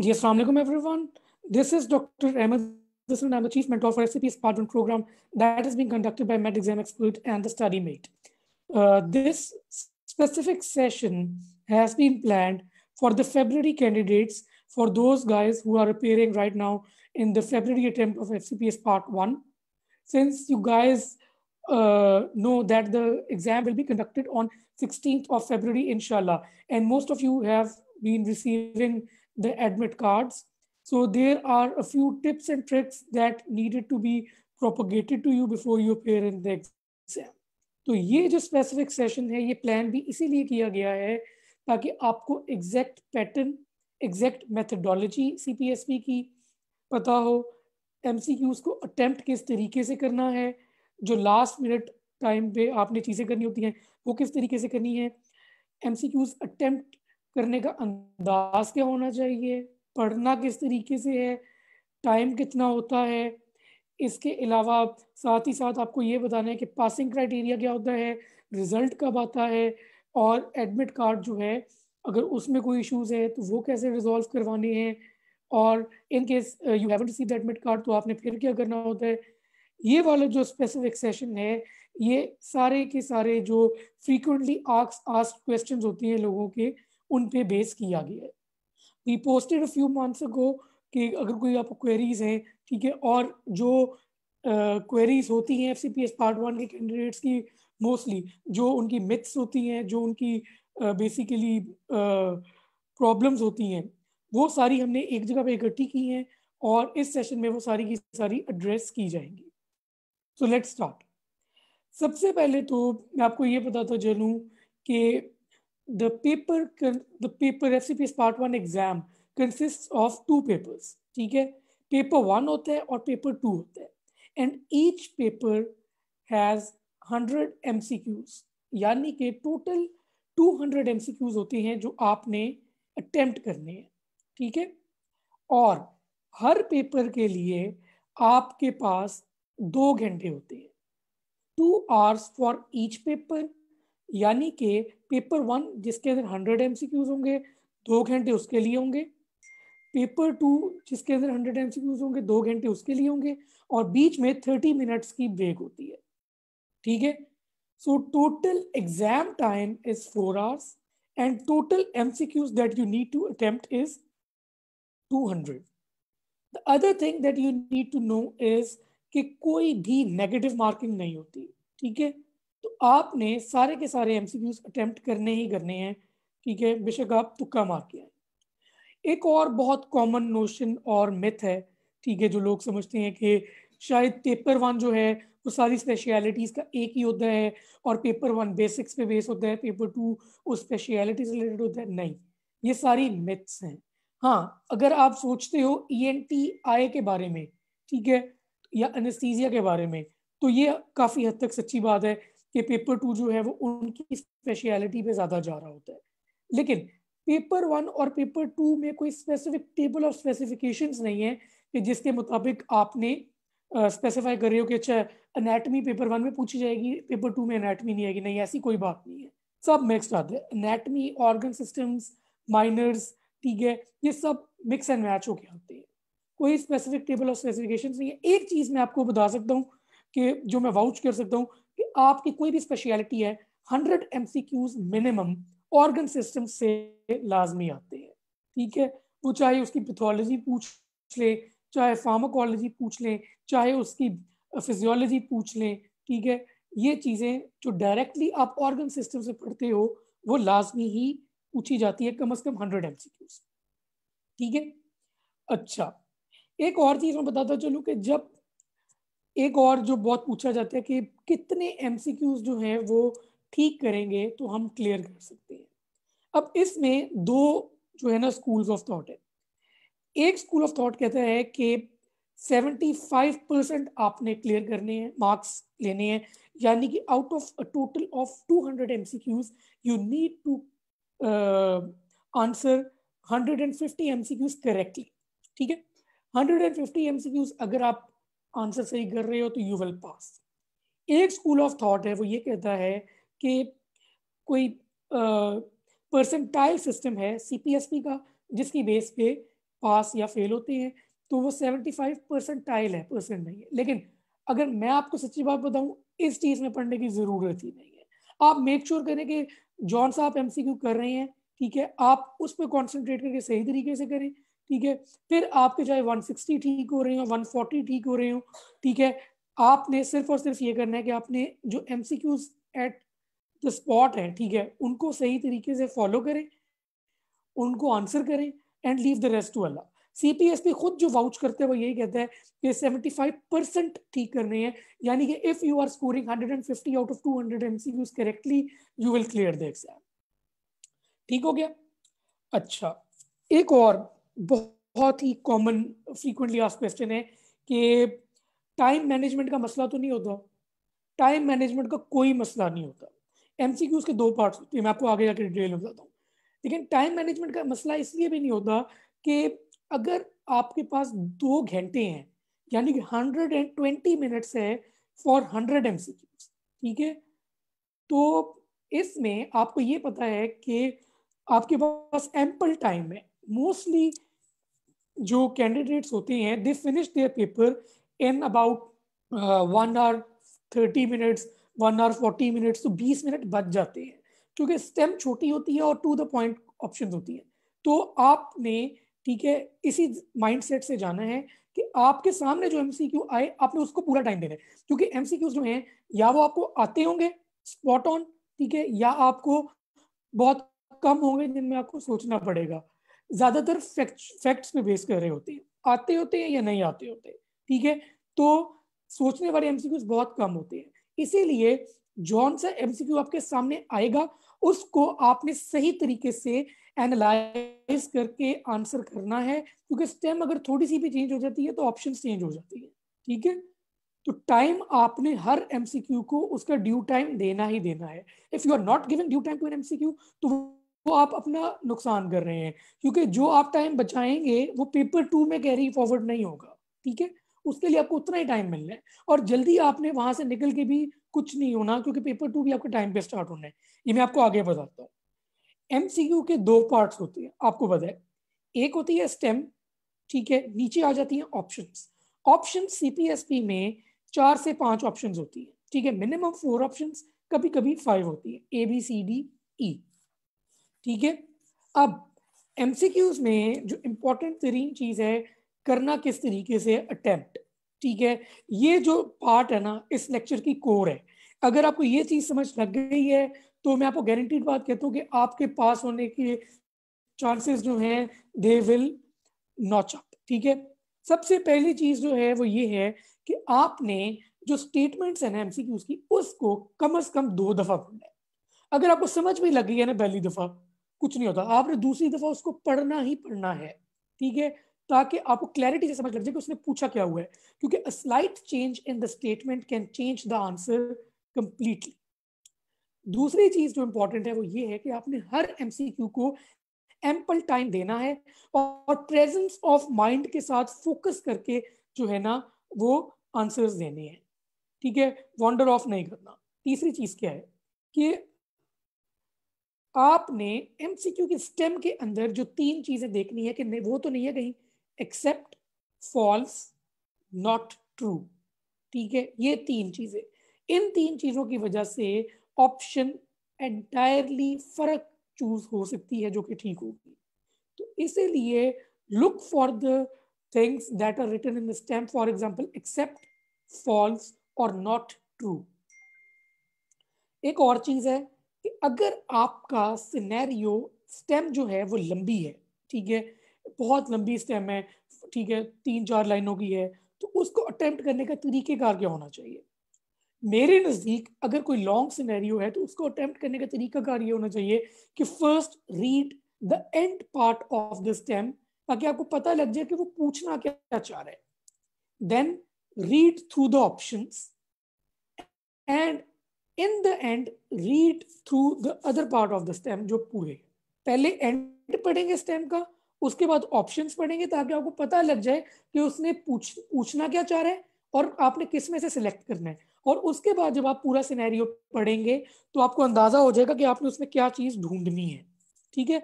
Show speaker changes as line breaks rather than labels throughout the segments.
Yes, Assalamualaikum everyone. This is Dr. Ahmed Zisran. I'm the Chief Mentor for SCP's Part 1 program that is being conducted by MedExam Expert and the Study Mate. Uh, this specific session has been planned for the February candidates for those guys who are appearing right now in the February attempt of FCPS Part 1. Since you guys uh, know that the exam will be conducted on 16th of February, inshallah, and most of you have been receiving the admit cards. So there are a few tips and tricks that needed to be propagated to you before you appear in the exam. तो ये जो specific session है ये plan भी इसीलिए किया गया है ताकि आपको exact pattern exact methodology CPSP की पता हो एमसीक्यूज को अटेम्प्ट किस तरीके से करना है जो लास्ट मिनट टाइम पे आपने चीज़ें करनी होती हैं वो किस तरीके से करनी है एमसीक्यूज अटेम्प्ट करने का अंदाज क्या होना चाहिए पढ़ना किस तरीके से है टाइम कितना होता है इसके अलावा साथ ही साथ आपको ये बताना है कि पासिंग क्राइटेरिया क्या होता है रिज़ल्ट कब आता है और एडमिट कार्ड जो है अगर उसमें कोई इश्यूज़ है तो वो कैसे रिजॉल्व करवाने हैं और in case you haven't receive admit card तो आपने फिर क्या करना होता है ये वाला जो स्पेसिफिक सेशन है ये सारे के सारे जो फ्रीक्वेंटली आस्क आस्क क्वेश्चंस होती हैं लोगों के उन पे बेस किया गया है we posted a few months ago कि अगर कोई आपको क्वेरीज हैं ठीक है और जो क्वेरीज uh, होती हैं एफसीपीएस पार्ट वन के कैंडिडेट्स की मोस्टली जो उनकी मिथ्स होती हैं जो उनकी बेसिकली uh, प्रॉब्लम्स uh, होती हैं वो सारी हमने एक जगह पे इकट्ठी की हैं और इस सेशन में वो सारी की सारी एड्रेस की जाएंगी सो लेट्स स्टार्ट सबसे पहले तो मैं आपको ये बताता चलूँ कि the paper the paper recipes part one exam consists of two papers theek hai paper one hota hai aur paper two hota hai and each paper has 100 MCQs yani ke total 200 MCQs hote hain jo aapne attempt karne hain theek hai aur har paper ke liye aapke paas 2 ghante hote hain 2 hours for each paper यानी कि paper one जिसके अंदर hundred M होंगे दो घंटे उसके लिए होंगे पेपर टू जिसके अंदर हंड्रेड एम होंगे दो घंटे उसके लिए होंगे और बीच में थर्टी मिनट्स की ब्रेक होती है ठीक है so total exam time is four hours and total M that you need to attempt is 200 the other thing that you need to know is कि कोई भी नेगेटिव मार्किंग नहीं होती ठीक है आपने सारे के सारे एम अटेम्प्ट करने ही करने हैं ठीक है बेशक आप तुक्का मार के आए एक और बहुत कॉमन नोशन और मिथ है ठीक है जो लोग समझते हैं कि शायद पेपर वन जो है वो सारी स्पेशलिटीज़ का एक ही होता है और पेपर वन बेसिक्स पे बेस होता है पेपर टू वो स्पेशलिटी से रिलेटेड होता है नहीं ये सारी मिथ्स हैं हाँ अगर आप सोचते हो ई एन टी आई के बारे में ठीक है या अनस्थीजिया के बारे में तो ये काफ़ी हद तक सच्ची बात है कि पेपर टू जो है वो उनकी स्पेशलिटी पे ज़्यादा जा रहा होता है लेकिन पेपर वन और पेपर टू में कोई स्पेसिफिक टेबल ऑफ स्पेसिफिकेशन नहीं है कि जिसके मुताबिक आपने स्पेसिफाई uh, कर रहे हो कि अच्छा अनेटमी पेपर वन में पूछी जाएगी पेपर टू में अनेटमी नहीं आएगी नहीं ऐसी कोई बात नहीं है सब मिक्स आते हैं अनेटमी ऑर्गन सिस्टम्स माइनर्स ठीक है ये सब मिक्स एंड मैच होके आते हैं कोई स्पेसिफिक टेबल ऑफ स्पेसिफिकेशन नहीं है एक चीज़ मैं आपको बता सकता हूँ कि जो मैं वाउच कर सकता हूँ कि आपकी कोई भी स्पेशलिटी है hundred M minimum organ system से लाजमी आते हैं ठीक है वो चाहे उसकी पैथोलॉजी पूछ ले चाहे फार्माकोलॉजी पूछ लें चाहे उसकी फिजियोलॉजी पूछ लें ठीक है ये चीज़ें जो डायरेक्टली आप ऑर्गन सिस्टम से पढ़ते हो वो लाजमी ही पूछी जाती है कम अज़ कम हंड्रेड एम ठीक है अच्छा एक और चीज़ मैं बताता चलूँ कि जब एक और जो बहुत पूछा जाता है कि कितने एम जो हैं वो ठीक करेंगे तो हम क्लियर कर सकते हैं अब इसमें दो जो है ना स्कूल्स ऑफ थॉट है एक स्कूल ऑफ थॉट कहता है कि 75 परसेंट आपने क्लियर करने हैं मार्क्स लेने हैं यानी कि out of a total of 200 hundred M C Qs you need to answer 150 M C Qs correctly ठीक है 150 एम सी क्यूज अगर आप आंसर सही कर रहे हो तो यू विल पास एक स्कूल ऑफ थॉट है वो ये कहता है कि कोई परसेंटाइल uh, सिस्टम है सीपीएसपी का जिसकी बेस पे पास या फेल होते हैं तो वो सेवेंटी फाइव परसेंटाइल है परसेंट नहीं है लेकिन अगर मैं आपको सच्ची बात बताऊं इस चीज़ में पढ़ने की ज़रूरत ही नहीं है आप मेक श्योर sure करें कि जॉन साहब एम कर रहे हैं ठीक है आप उस पर कॉन्सेंट्रेट करके सही तरीके से करें ठीक है फिर आपके चाहे 160 ठीक हो रहे हो 140 ठीक हो रहे हो ठीक है आपने सिर्फ और सिर्फ ये करना है कि आपने जो एम एट द स्पॉट है ठीक है उनको सही तरीके से फॉलो करें उनको आंसर करें and leave the rest to Allah CPSP खुद जो वाउच करते हैं वो यही कहता है कि 75 परसेंट ठीक करने हैं यानी कि if you are scoring 150 out of 200 MCQs correctly you will clear the exam ठीक हो गया अच्छा एक और बहुत ही कॉमन फ्रीक्वेंटली आस्क क्वेश्चन है कि टाइम मैनेजमेंट का मसला तो नहीं होता टाइम मैनेजमेंट का कोई मसला नहीं होता एम के दो पार्ट होते हैं मैं आपको आगे जाकर डिटेल में बताता हूँ लेकिन टाइम मैनेजमेंट का मसला इसलिए भी नहीं होता कि अगर आपके पास दो घंटे हैं यानी कि हंड्रेड एंड ट्वेंटी मिनट्स है for hundred M C Qs ठीक है तो इसमें आपको ये पता है कि आपके पास एम्पल टाइम है मोस्टली जो कैंडिडेट्स होते हैं they finish their paper in about one hour thirty minutes one hour forty minutes तो बीस मिनट बच जाते हैं क्योंकि स्टेम छोटी होती है और टू द पॉइंट ऑप्शन होती है तो आपने ठीक है इसी माइंडसेट से जाना है कि आपके सामने जो एमसीक्यू आए आपने उसको पूरा टाइम देना है क्योंकि एमसीक्यूज जो हैं या वो आपको आते होंगे स्पॉट ऑन ठीक है या आपको बहुत कम होंगे जिनमें आपको सोचना पड़ेगा ज़्यादातर फैक्ट फैक्ट्स पे बेस कर रहे होते हैं आते होते हैं या नहीं आते होते ठीक है तो सोचने वाले एमसीक्यूज बहुत कम होते हैं इसीलिए जॉन सा एमसीक्यू आपके सामने आएगा उसको आपने सही तरीके से एनालाइज करके आंसर करना है क्योंकि स्टेम अगर थोड़ी सी भी चेंज हो जाती है तो ऑप्शन चेंज हो जाती है ठीक है तो टाइम आपने हर एमसीक्यू को उसका ड्यू टाइम देना ही देना है if you are not giving due time to an MCQ तो तो आप अपना नुकसान कर रहे हैं क्योंकि जो आप टाइम बचाएंगे वो पेपर टू में कैरी फॉरवर्ड नहीं होगा ठीक है उसके लिए आपको उतना ही टाइम मिलना है और जल्दी आपने वहां से निकल के भी कुछ नहीं होना क्योंकि पेपर टू भी आपके टाइम पे स्टार्ट होना है ये मैं आपको आगे बताता हूँ एम के दो पार्ट होते हैं आपको पता है एक होती है स्टेम ठीक है नीचे आ जाती है ऑप्शन ऑप्शन सीपीएसपी में चार से पांच ऑप्शन होती है ठीक है मिनिमम फोर ऑप्शन कभी कभी फाइव होती है ए बी सी डी ई ठीक है अब एम में जो इम्पोर्टेंट तरीन चीज़ है करना किस तरीके से अटैम्प्ट ठीक है ये जो पार्ट है ना इस लेक्चर की कोर है अगर आपको ये चीज़ समझ लग गई है तो मैं आपको गारंटीड बात कहता हूँ कि आपके पास होने के चांसेस जो हैं दे विल नॉच अप ठीक है सबसे पहली चीज़ जो है वो ये है कि आपने जो स्टेटमेंट्स हैं ना एम की उसको कम अज़ कम दो दफ़ा पढ़ना है अगर आपको समझ में लग गई है ना पहली दफ़ा कुछ नहीं होता आपने दूसरी दफा उसको पढ़ना ही पढ़ना है ठीक है ताकि आपको क्लैरिटी से समझ लग जाए कि उसने पूछा क्या हुआ है क्योंकि a slight change in the statement can change the answer completely दूसरी चीज जो इंपॉर्टेंट है वो ये है कि आपने हर एमसीक्यू को एम्पल टाइम देना है और प्रेजेंस ऑफ माइंड के साथ फोकस करके जो है ना वो आंसर्स देने हैं ठीक है वॉन्डर ऑफ नहीं करना तीसरी चीज क्या है कि आपने एमसीक्यू के स्टेम के अंदर जो तीन चीजें देखनी है कि वो तो नहीं है कहीं एक्सेप्ट फॉल्स नॉट ट्रू ठीक है ये तीन चीजें इन तीन चीजों की वजह से ऑप्शन एंटायरली फर्क चूज हो सकती है जो कि ठीक होगी तो इसीलिए look for the things that are written in the stem for example except false और नॉट ट्रू एक और चीज है कि अगर आपका सिनेरियो स्टेम जो है वो लंबी है ठीक है बहुत लंबी स्टेम है ठीक है तीन चार लाइनों की है तो उसको अटेम्प्ट करने का तरीकेकार क्या होना चाहिए मेरे नज़दीक अगर कोई लॉन्ग सिनेरियो है तो उसको अटेम्प्ट करने का तरीकाकार ये होना चाहिए कि first read the end part of the stem ताकि आपको पता लग जाए कि वो पूछना क्या चाह रहा है then read through the option and in the end read through the other part of the stem जो पूरे पहले एंड पढ़ेंगे स्टेम का उसके बाद ऑप्शंस पढ़ेंगे ताकि आपको पता लग जाए कि उसने पूछ पूछना क्या चाह रहा है और आपने किस में से सिलेक्ट करना है और उसके बाद जब आप पूरा सिनेरियो पढ़ेंगे तो आपको अंदाजा हो जाएगा कि आपने उसमें क्या चीज ढूंढनी है ठीक है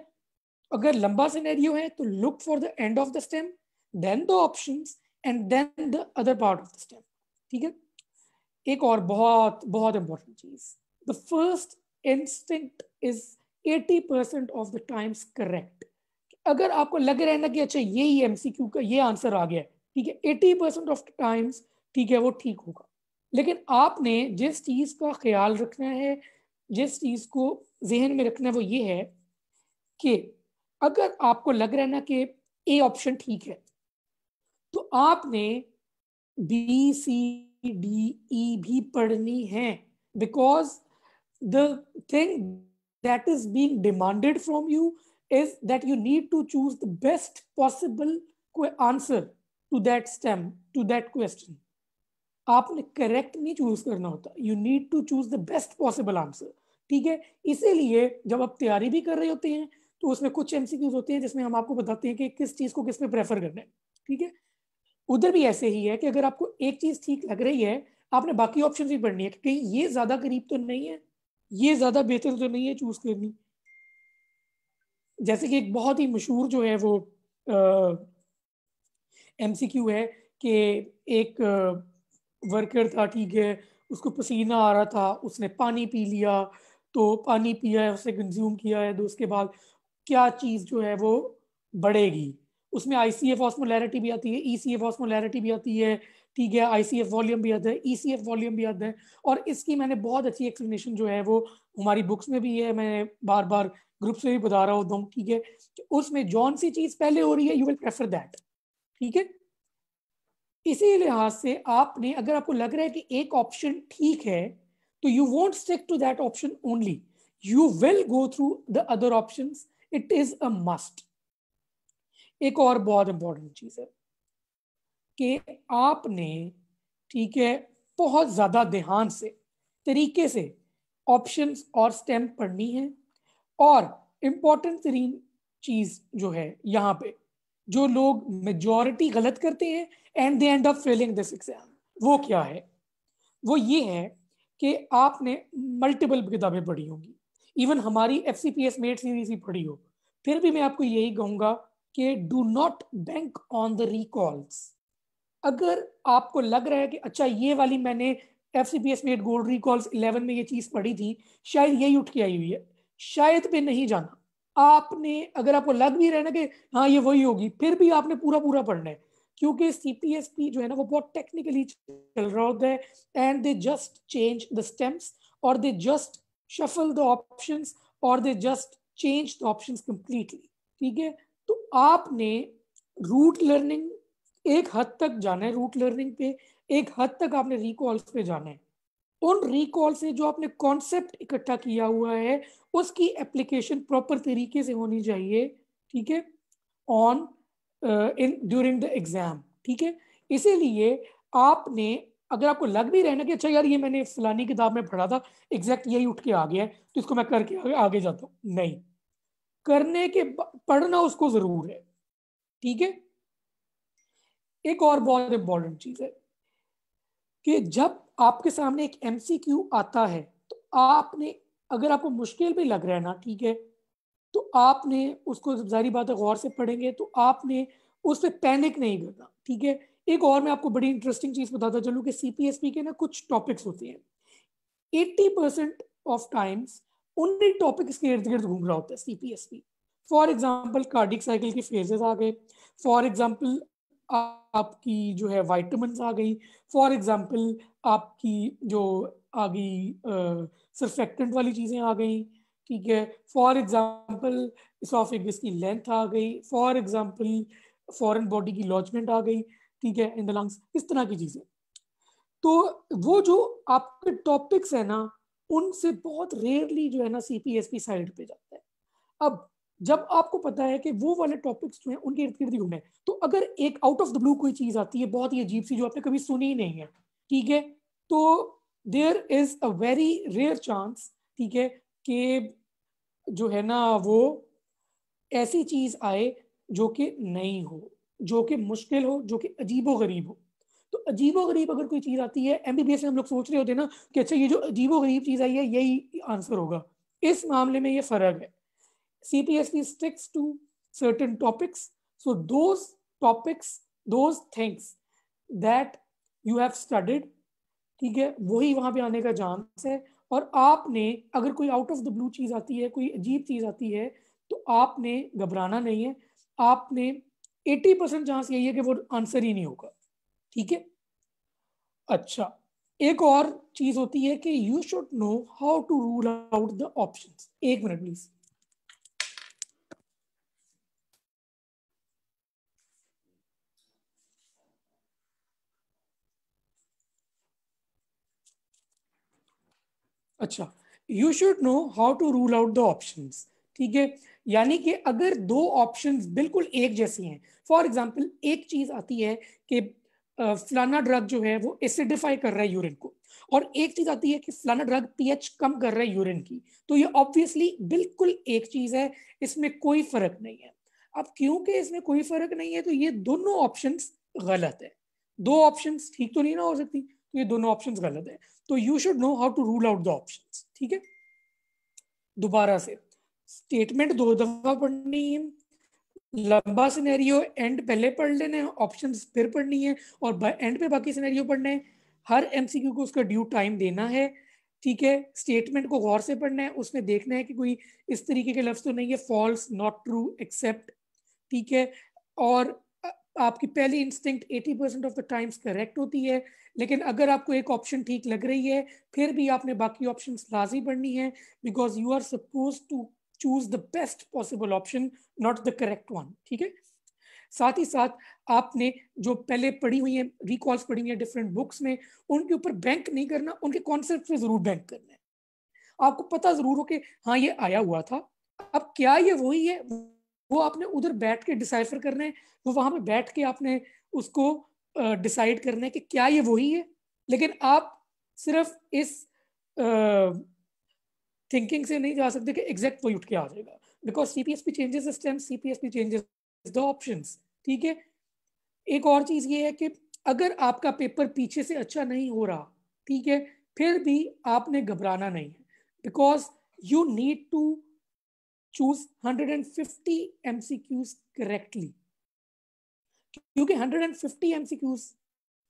अगर लंबा सिनेरियो है तो look for the end of the stem then the options and then the other part of the stem ठीक है एक और बहुत बहुत इंपॉर्टेंट चीज the first instinct is 80 percent of the times correct अगर आपको लग रहा है ना कि अच्छा ये ही एमसीक्यू का ये आंसर आ गया ठीक है eighty percent of the times ठीक है वो ठीक होगा लेकिन आपने जिस चीज का ख्याल रखना है जिस चीज को जहन में रखना है वो ये है कि अगर आपको लग रहा है ना कि ए ऑप्शन ठीक है तो आपने B C D E e भी पढ़नी है because the thing that is being demanded from you is that you need to choose the best possible answer to that stem to that question आपने correct नहीं choose करना होता you need to choose the best possible answer ठीक है इसीलिए जब आप तैयारी भी कर रहे होते हैं तो उसमें कुछ एमसीक्यूज होते हैं जिसमें हम आपको बताते हैं कि किस चीज को किस में प्रेफर करना है ठीक है उधर भी ऐसे ही है कि अगर आपको एक चीज ठीक लग रही है आपने बाकी ऑप्शन भी पढ़नी है कि ये ज्यादा करीब तो नहीं है ये ज्यादा बेहतर तो नहीं है चूज करनी जैसे कि एक बहुत ही मशहूर जो है वो एम सी क्यू है कि एक वर्कर था ठीक है उसको पसीना आ रहा था उसने पानी पी लिया तो पानी पिया है उसने कंज्यूम किया है तो उसके बाद क्या चीज़ जो है वो बढ़ेगी उसमें आई सी एफ ऑस्मोलैरिटी भी आती है ई सी एफ ऑस्मोलैरिटी भी आती है ठीक है आई सी एफ वॉल्यूम भी आता है ई सी एफ वॉल्यूम भी आता है और इसकी मैंने बहुत अच्छी एक्सप्लेनेशन जो है वो हमारी बुक्स में भी है मैं बार बार ग्रुप से भी बता रहा होता हूँ ठीक है तो उसमें जौन सी चीज़ पहले हो रही है यू विल प्रेफर दैट ठीक है इसी लिहाज से आपने अगर आपको लग रहा है कि एक ऑप्शन ठीक है तो you won't stick to that option only you will go through the other option it is a must एक और बहुत इंपॉर्टेंट चीज़ है कि आपने ठीक है बहुत ज़्यादा ध्यान से तरीके से ऑप्शंस और स्टेम पढ़नी है और इम्पॉर्टेंट तरीन चीज़ जो है यहाँ पे जो लोग मेजॉरिटी गलत करते हैं and the end of failing this exam वो क्या है वो ये है कि आपने मल्टीपल किताबें पढ़ी होंगी इवन हमारी F C P S med series ही पढ़ी हो फिर भी मैं आपको यही कहूँगा कि do not bank on the recalls अगर आपको लग रहा है कि अच्छा ये वाली मैंने F C P S med gold recalls eleven में ये चीज़ पढ़ी थी शायद यही उठ के आई हुई है शायद पे नहीं जाना आपने अगर आपको लग भी रहे ना कि हाँ ये वही होगी फिर भी आपने पूरा पूरा पढ़ना है क्योंकि सी पी एस पी जो है ना वो बहुत टेक्निकली चल रहा होता है and they just change the stems और they just shuffle the option और they just change the option completely ठीक है तो आपने रूट लर्निंग एक हद तक जाना है रूट लर्निंग पे एक हद तक आपने रिकॉल्स पे जाना है उन रिकॉल से जो आपने कॉन्सेप्ट इकट्ठा किया हुआ है उसकी एप्लीकेशन प्रॉपर तरीके से होनी चाहिए ठीक है on in during the exam ठीक है इसीलिए आपने अगर आपको लग भी रहना कि अच्छा यार ये मैंने फलानी किताब में पढ़ा था एग्जैक्ट यही उठ के आ गया है तो इसको मैं करके आगे, आगे जाता हूँ नहीं करने के पढ़ना उसको जरूर है ठीक है एक और बहुत इंपॉर्टेंट चीज है कि जब आपके सामने एक एमसीक्यू आता है तो आपने अगर आपको मुश्किल भी लग रहा है ना ठीक है तो आपने उसको जारी बात है गौर से पढ़ेंगे तो आपने उस पर पैनिक नहीं करना ठीक है एक और मैं आपको बड़ी इंटरेस्टिंग चीज बताता चलूँ कि सीपीएसपी के ना कुछ टॉपिक्स होते हैं eighty percent of times only topic इसके इर्द गिर्द घूम रहा होता है C P S P for example cardiac cycle के फेजेस आ गए फॉर एग्जाम्पल आपकी जो है वाइटमिन आ गई फॉर एग्जाम्पल आपकी जो आ गई सरफेक्टेंट वाली चीज़ें आ गई ठीक है फॉर एग्जाम्पल इसोफेगस की लेंथ आ गई फॉर एग्जाम्पल फॉरन बॉडी की लॉजमेंट आ गई ठीक है इन द लंग्स इस तरह की चीज़ें तो वो जो आपके टॉपिक्स हैं ना उनसे बहुत रेयरली जो है ना सीपीएसपी साइड पे जाता है अब जब आपको पता है कि वो वाले टॉपिक्स जो है उनके इर्द गिर्द घूमे तो अगर एक आउट ऑफ द ब्लू कोई चीज़ आती है बहुत ही अजीब सी जो आपने कभी सुनी ही नहीं है ठीक है तो there is a very rare chance ठीक है कि जो है ना वो ऐसी चीज़ आए जो कि नहीं हो जो कि मुश्किल हो जो कि अजीबो गरीब हो अजीबो गरीब अगर कोई चीज़ आती है एम में हम लोग सोच रहे होते हैं ना कि अच्छा ये जो अजीबो गरीब चीज़ आई है यही आंसर होगा इस मामले में ये फ़र्क है C P S T sticks to certain topics so those topics those things that you have studied ठीक है वही वहां पे आने का चांस है और आपने अगर कोई आउट ऑफ द ब्लू चीज़ आती है कोई अजीब चीज़ आती है तो आपने घबराना नहीं है आपने 80 परसेंट चांस यही है कि वो आंसर ही नहीं होगा ठीक है अच्छा एक और चीज होती है कि you should know how to rule out the options एक मिनट प्लीज अच्छा you should know how to rule out the options ठीक है यानी कि अगर दो ऑप्शंस बिल्कुल एक जैसी हैं फॉर एग्जांपल एक चीज आती है कि फलाना ड्रग जो है वो एसिडिफाई कर रहा है यूरिन को और एक चीज आती है कि फलाना ड्रग पीएच कम कर रहा है यूरिन की तो ये ऑब्वियसली बिल्कुल एक चीज है इसमें कोई फर्क नहीं है अब क्योंकि इसमें कोई फर्क नहीं है तो ये दोनों ऑप्शन गलत है दो ऑप्शन ठीक तो नहीं ना हो सकती तो ये दोनों ऑप्शन गलत है तो you should know how to rule out the option ठीक है दोबारा से स्टेटमेंट दो दफा पढ़नी है लंबा सिनेरियो एंड पहले पढ़ लेने हैं ऑप्शन फिर पढ़नी है और एंड पे बाकी सिनेरियो पढ़ने हैं हर एमसीक्यू को उसका ड्यू टाइम देना है ठीक है स्टेटमेंट को गौर से पढ़ना है उसमें देखना है कि कोई इस तरीके के लफ्ज तो नहीं है फॉल्स नॉट ट्रू एक्सेप्ट ठीक है और आपकी पहली instinct 80 percent of the times correct होती है लेकिन अगर आपको एक ऑप्शन ठीक लग रही है फिर भी आपने बाकी ऑप्शंस लाजी पढ़नी है because you are suppose to choose the best possible option not the correct one ठीक है साथ ही साथ आपने जो पहले पढ़ी हुई है रिकॉल्स पढ़ी हुई है डिफरेंट बुक्स में उनके ऊपर बैंक नहीं करना उनके कॉन्सेप्ट पे जरूर बैंक करना है आपको पता जरूर हो कि हाँ ये आया हुआ था अब क्या ये वही है वो आपने उधर बैठ के डिसाइफर करना है वो वहां पे बैठ के आपने उसको डिसाइड करना है कि क्या ये वही है लेकिन आप सिर्फ इस थिंकिंग से नहीं जा सकते कि एग्जैक्ट वही उठ के आ जाएगा because C P S P changes system C P S P changes the option ठीक है एक और चीज़ ये है कि अगर आपका पेपर पीछे से अच्छा नहीं हो रहा ठीक है फिर भी आपने घबराना नहीं है because you need to choose hundred and fifty M C Qs correctly क्योंकि hundred and fifty M C Qs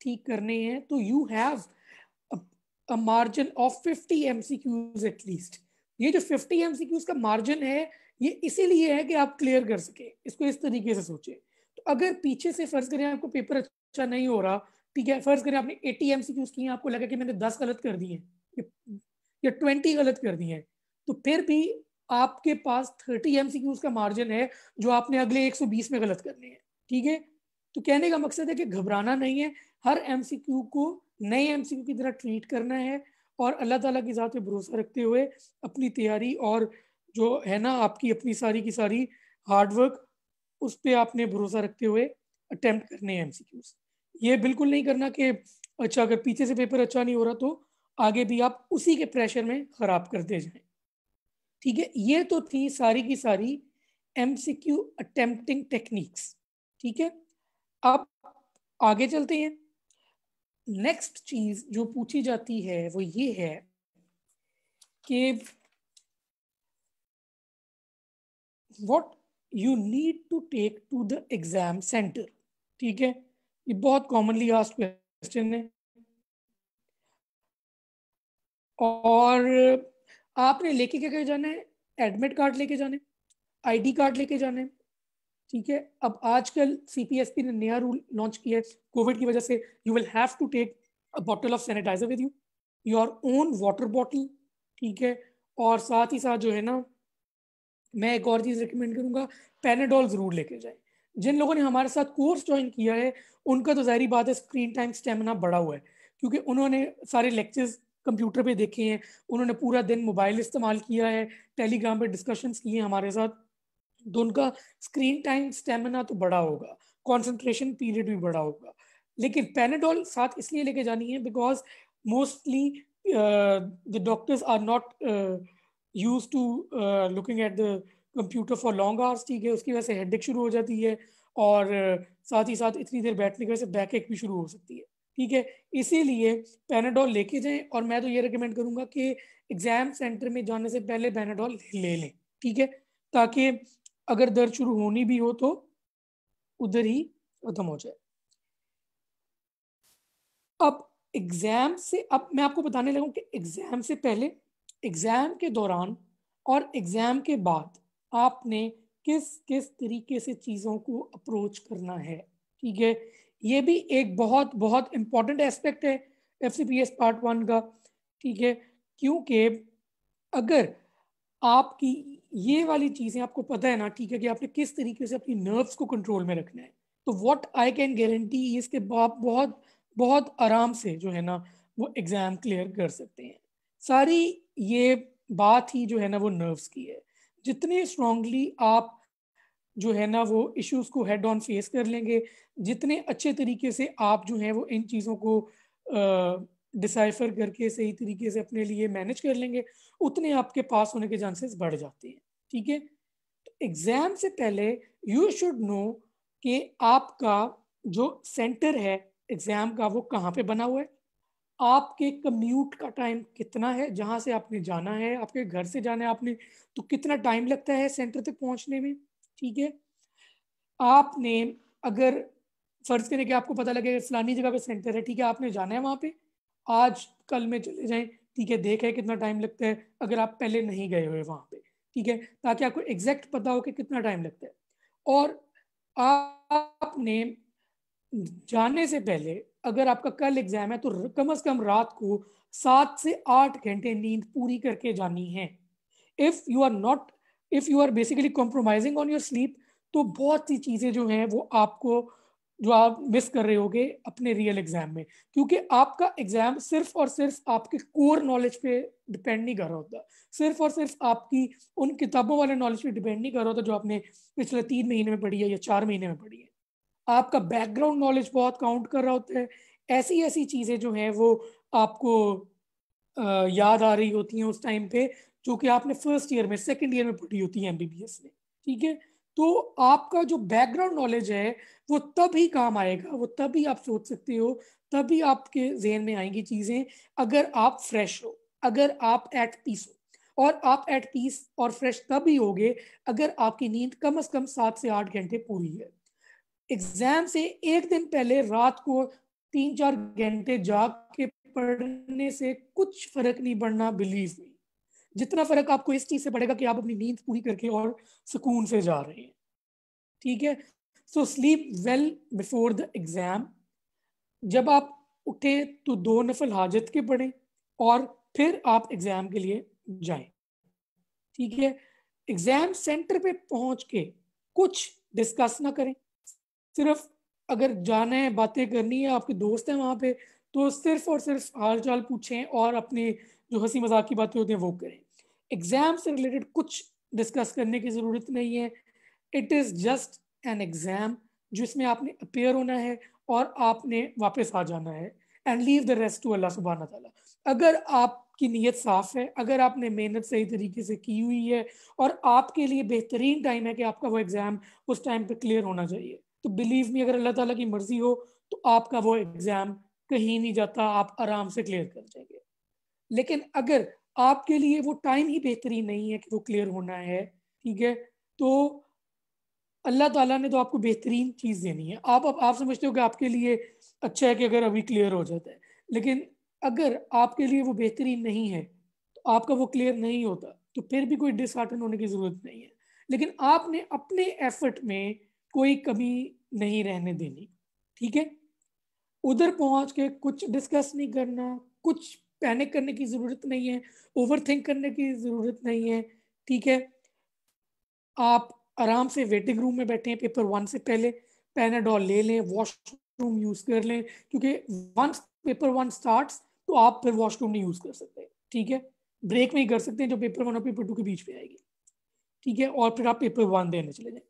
ठीक करने हैं तो you have margin of fifty M C Qs at least ये जो 50 एमसीक्यूज का मार्जिन है ये इसीलिए है कि आप क्लियर कर सके इसको इस तरीके से सोचे तो अगर पीछे से फर्ज करें आपको पेपर अच्छा नहीं हो रहा ठीक है फर्ज करें आपने 80 एमसीक्यूज किए आपको लगा कि मैंने 10 गलत कर दिए या ट्वेंटी गलत कर दिए तो फिर भी आपके पास थर्टी एमसीक्यूज का मार्जिन है जो आपने अगले एक में गलत करनी है ठीक है तो कहने का मकसद है कि घबराना नहीं है हर एमसीक्यू को नए एमसीक्यू की तरह ट्रीट करना है और अल्लाह ताला की ज़ात भरोसा रखते हुए अपनी तैयारी और जो है ना आपकी अपनी सारी की सारी हार्डवर्क उस पर आपने भरोसा रखते हुए अटैम्प्ट करने हैं एम ये बिल्कुल नहीं करना कि अच्छा अगर पीछे से पेपर अच्छा नहीं हो रहा तो आगे भी आप उसी के प्रेशर में ख़राब करते जाए ठीक है ये तो थी सारी की सारी M C Q attempting techniques ठीक है अब आगे चलते हैं नेक्स्ट चीज जो पूछी जाती है वो ये है कि what you need to take to the exam centre ठीक है ये बहुत कॉमनली आस्ट क्वेश्चन है और आपने लेके क्या क्या जाना है एडमिट कार्ड लेके जाने आईडी कार्ड लेके जाने ठीक है अब आजकल सीपीएसपी ने नया रूल लॉन्च किया है कोविड की वजह से you will have to take a bottle of sanitiser with you your own water bottle ठीक है और साथ ही साथ जो है ना मैं एक और चीज़ रिकमेंड करूँगा पेनाडोल ज़रूर लेके जाए जिन लोगों ने हमारे साथ कोर्स ज्वाइन किया है उनका तो जहरी बात है स्क्रीन टाइम स्टेमिना बढ़ा हुआ है क्योंकि उन्होंने सारे लेक्चर्स कंप्यूटर पे देखे हैं उन्होंने पूरा दिन मोबाइल इस्तेमाल किया है टेलीग्राम पे डिस्कशंस किए हैं हमारे साथ तो उनका स्क्रीन टाइम स्टेमिना तो बड़ा होगा कॉन्सेंट्रेशन पीरियड भी बड़ा होगा लेकिन पेनाडोल साथ इसलिए लेके जानी है because mostly the doctors are not use to looking at the computer for long hours ठीक है उसकी वजह से हेडेक शुरू हो जाती है और uh, साथ ही साथ इतनी देर बैठने की वजह से बैक एक भी शुरू हो सकती है ठीक है इसीलिए पेनाडोल लेके जाएं और मैं तो ये रिकमेंड करूंगा कि एग्जाम सेंटर में जाने से पहले पेनाडोल ले लें ठीक है ताकि अगर दर्द शुरू होनी भी हो तो उधर ही खत्म हो जाए अब एग्जाम से अब मैं आपको बताने लगा कि एग्जाम से पहले एग्जाम के दौरान और एग्जाम के बाद आपने किस किस तरीके से चीज़ों को अप्रोच करना है ठीक है ये भी एक बहुत बहुत इंपॉर्टेंट एस्पेक्ट है F C P S part one का ठीक है क्योंकि अगर आपकी ये वाली चीज़ें आपको पता है ना ठीक है कि आपने किस तरीके से अपनी नर्व्स को कंट्रोल में रखना है तो वॉट आई कैन गारंटी इसके बाप बहुत बहुत आराम से जो है ना वो एग्ज़ाम क्लियर कर सकते हैं सारी ये बात ही जो है ना वो नर्व्स की है जितने स्ट्रांगली आप जो है ना वो इश्यूज को हेड ऑन फेस कर लेंगे जितने अच्छे तरीके से आप जो है वो इन चीज़ों को डिसाइफर करके सही तरीके से अपने लिए मैनेज कर लेंगे उतने आपके पास होने के चांसेस बढ़ जाते हैं ठीक है एग्जाम तो से पहले यू शुड नो कि आपका जो सेंटर है एग्जाम का वो कहाँ पे बना हुआ है आपके कम्यूट का टाइम कितना है जहाँ से आपने जाना है आपके घर से जाना है आपने तो कितना टाइम लगता है सेंटर तक पहुँचने में ठीक है आपने अगर फर्ज करें कि आपको पता लगे फलानी जगह पे सेंटर है ठीक है आपने जाना है वहाँ पे आज कल में चले जाएं ठीक है देखें कितना टाइम लगता है अगर आप पहले नहीं गए हुए वहाँ ठीक है ताकि आपको एग्जैक्ट पता हो कि कितना टाइम लगता है और आपने जाने से पहले अगर आपका कल एग्जाम है तो कम अज कम रात को सात से आठ घंटे नींद पूरी करके जानी है if you are not if you are basically compromising on your sleep तो बहुत सी चीज़ें जो हैं वो आपको जो आप मिस कर रहे होगे अपने रियल एग्जाम में क्योंकि आपका एग्जाम सिर्फ और सिर्फ आपके कोर नॉलेज पे डिपेंड नहीं कर रहा होता सिर्फ और सिर्फ आपकी उन किताबों वाले नॉलेज पे डिपेंड नहीं कर रहा होता जो आपने पिछले तीन महीने में पढ़ी है या चार महीने में पढ़ी है आपका बैकग्राउंड नॉलेज बहुत काउंट कर रहा होता है ऐसी ऐसी चीज़ें जो हैं वो आपको याद आ रही होती हैं उस टाइम पे जो कि आपने फर्स्ट ईयर में सेकेंड ईयर में पढ़ी होती है एम में ठीक है तो आपका जो बैकग्राउंड नॉलेज है वो तभी काम आएगा वो तभी आप सोच सकते हो तभी आपके जहन में आएंगी चीज़ें अगर आप फ्रेश हो अगर आप एट पीस हो और आप एट पीस और फ्रेश तभी होगे अगर आपकी नींद कम अज कम सात से आठ घंटे पूरी है एग्जाम से एक दिन पहले रात को तीन चार घंटे जाग के पढ़ने से कुछ फर्क नहीं पड़ना बिलीव में जितना फर्क आपको इस चीज से पड़ेगा कि आप अपनी नींद पूरी करके और सुकून से जा रहे हैं ठीक है so sleep well before the exam जब आप उठे तो दो नफल हाजत के पढ़े और फिर आप एग्जाम के लिए जाए ठीक है एग्जाम सेंटर पे पहुंच के कुछ डिस्कस ना करें सिर्फ अगर जाना है बातें करनी है आपके दोस्त हैं वहां पे तो सिर्फ और सिर्फ हाल चाल पूछें और अपने जो हंसी मजाक की बातें होती हैं वो करें एग्जाम से रिलेटेड कुछ डिस्कस करने की ज़रूरत नहीं है it is just an exam जिसमें आपने अपेयर होना है और आपने वापस आ जाना है and leave the rest to Allah सुबहाना तला अगर आपकी नीयत साफ़ है अगर आपने मेहनत सही तरीके से की हुई है और आपके लिए बेहतरीन टाइम है कि आपका वो एग्ज़ाम उस टाइम पे क्लियर होना चाहिए तो बिलीव मी अगर अल्लाह ताला की मर्ज़ी हो तो आपका वो एग्ज़ाम कहीं नहीं जाता आप आराम से क्लियर कर जाएंगे लेकिन अगर आपके लिए वो टाइम ही बेहतरीन नहीं है कि वो क्लियर होना है ठीक है तो अल्लाह ताला ने तो आपको बेहतरीन चीज़ देनी है आप अब आप समझते हो कि आपके लिए अच्छा है कि अगर अभी क्लियर हो जाता है लेकिन अगर आपके लिए वो बेहतरीन नहीं है तो आपका वो क्लियर नहीं होता तो फिर भी कोई डिसहार्टन होने की ज़रूरत नहीं है लेकिन आपने अपने एफर्ट में कोई कमी नहीं रहने देनी ठीक है उधर पहुंच के कुछ डिस्कस नहीं करना कुछ पैनिक करने की ज़रूरत नहीं है ओवरथिंक करने की ज़रूरत नहीं है ठीक है आप आराम से वेटिंग रूम में बैठे हैं पेपर वन से पहले पैनाडॉल ले लें वॉशरूम यूज़ कर लें क्योंकि वंस पेपर वन स्टार्ट तो आप फिर वॉशरूम नहीं यूज़ कर सकते ठीक है ब्रेक में ही कर सकते हैं जो पेपर वन और पेपर टू के बीच में आएगी ठीक है और फिर आप पेपर वन देने चले जाए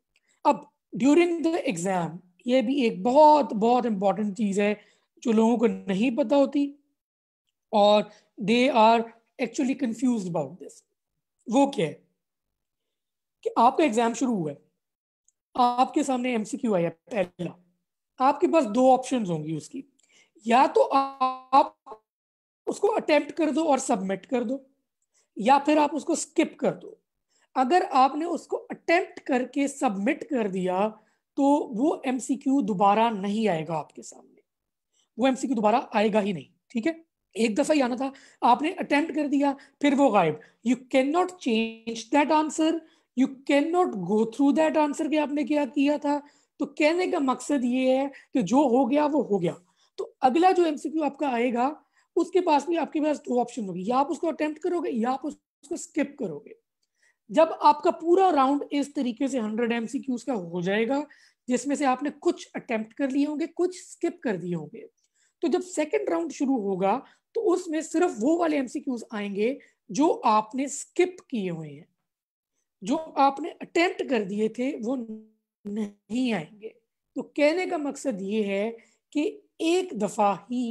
अब ड्यूरिंग द एग्ज़ाम ये भी एक बहुत बहुत इंपॉर्टेंट चीज़ है जो लोगों को नहीं पता होती और they are actually confuse about this वो क्या है कि आपका एग्जाम शुरू हुआ है आपके सामने एमसीक्यू आया पहला आपके पास दो ऑप्शन होंगी उसकी या तो आप उसको अटेम्प्ट कर दो और सबमिट कर दो या फिर आप उसको स्किप कर दो अगर आपने उसको अटेम्प्ट करके सबमिट कर दिया तो वो एमसीक्यू दोबारा नहीं आएगा आपके सामने वो एमसीक्यू दोबारा आएगा ही नहीं ठीक है एक दफा ही आना था आपने अटेम्प्ट कर दिया फिर वो गायब you can not change that answer you can not go through that answer कि आपने क्या किया था तो कहने का मकसद ये है कि जो हो गया वो हो गया तो अगला जो एमसीक्यू आपका आएगा उसके पास भी आपके पास दो ऑप्शन होगी या आप उसको अटेम्प्ट करोगे या आप उसको स्किप करोगे जब आपका पूरा राउंड इस तरीके से हंड्रेड एम का हो जाएगा जिसमें से आपने कुछ अटेम्प्ट कर लिए होंगे कुछ स्किप कर दिए होंगे तो जब सेकंड राउंड शुरू होगा तो उसमें सिर्फ वो वाले एमसीक्यूज आएंगे जो आपने स्किप किए हुए हैं जो आपने अटेम्प्ट कर दिए थे वो नहीं आएंगे तो कहने का मकसद ये है कि एक दफ़ा ही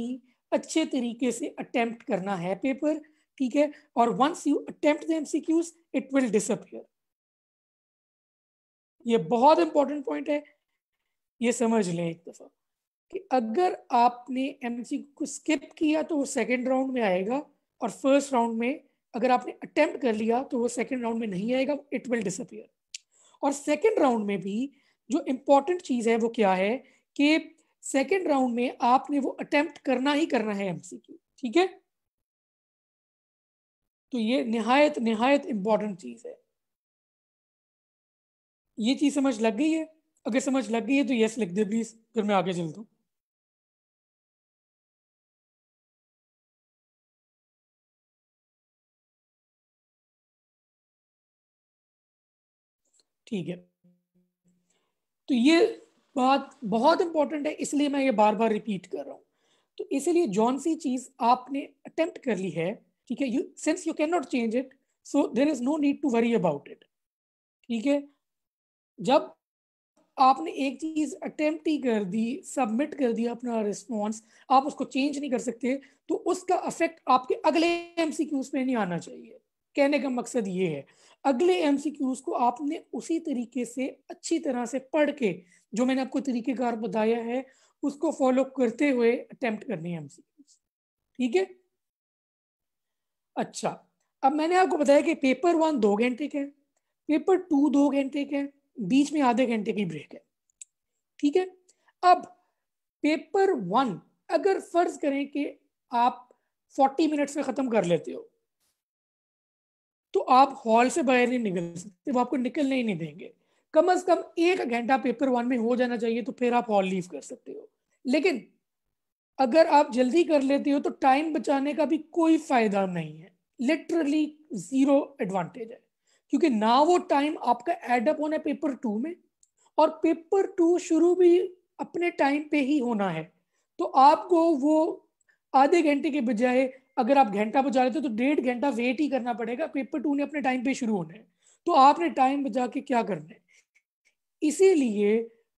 अच्छे तरीके से अटेम्प्ट करना है पेपर ठीक है और once you attempt the MCQs it will disappear ये बहुत इंपॉर्टेंट पॉइंट है ये समझ लें एक दफ़ा कि अगर आपने एम को स्किप किया तो वो सेकेंड राउंड में आएगा और फर्स्ट राउंड में अगर आपने अटेम्प्ट कर लिया तो वो सेकेंड राउंड में नहीं आएगा इट विल डिसअपियर और सेकेंड राउंड में भी जो इम्पोर्टेंट चीज़ है वो क्या है कि सेकेंड राउंड में आपने वो अटेम्प्ट करना ही करना है एम ठीक है तो ये
नहायत नहायत इम्पॉर्टेंट चीज़ है ये चीज़ समझ लग गई है अगर समझ लग गई है तो यस लिख दे प्लीज़ फिर मैं आगे चलता हूँ ठीक है
तो ये बात बहुत इंपॉर्टेंट है इसलिए मैं ये बार बार रिपीट कर रहा हूँ तो इसीलिए जौन सी चीज आपने अटेम्प्ट कर ली है ठीक है you since you can not change it so there is no need to worry about it ठीक है जब आपने एक चीज अटेम्प्ट ही कर दी सबमिट कर दिया अपना रिस्पॉन्स आप उसको चेंज नहीं कर सकते तो उसका अफेक्ट आपके अगले एम पे नहीं आना चाहिए कहने का मकसद ये है अगले एम को आपने उसी तरीके से अच्छी तरह से पढ़ के जो मैंने आपको तरीकेकार बताया है उसको फॉलो करते हुए अटेम्प्ट करने हैं एम ठीक है अच्छा अब मैंने आपको बताया कि पेपर वन दो घंटे का है पेपर टू दो घंटे का है बीच में आधे घंटे की ब्रेक है ठीक है अब पेपर वन अगर फर्ज करें कि आप फोर्टी मिनट्स में ख़त्म कर लेते हो तो आप हॉल से बाहर नहीं निकल सकते वो आपको निकलने ही नहीं देंगे कम अज कम एक घंटा पेपर वन में हो जाना चाहिए तो फिर आप हॉल लीव कर सकते हो लेकिन अगर आप जल्दी कर लेते हो तो टाइम बचाने का भी कोई फायदा नहीं है लिटरली जीरो एडवांटेज है क्योंकि ना वो टाइम आपका एडअप होना है पेपर टू में और पेपर टू शुरू भी अपने टाइम पे ही होना है तो आपको वो आधे घंटे के बजाय अगर आप घंटा बचा रहे थे तो डेढ़ घंटा वेट ही करना पड़ेगा पेपर टू ने अपने टाइम पे शुरू होना है तो आपने टाइम बचा के क्या करना है इसीलिए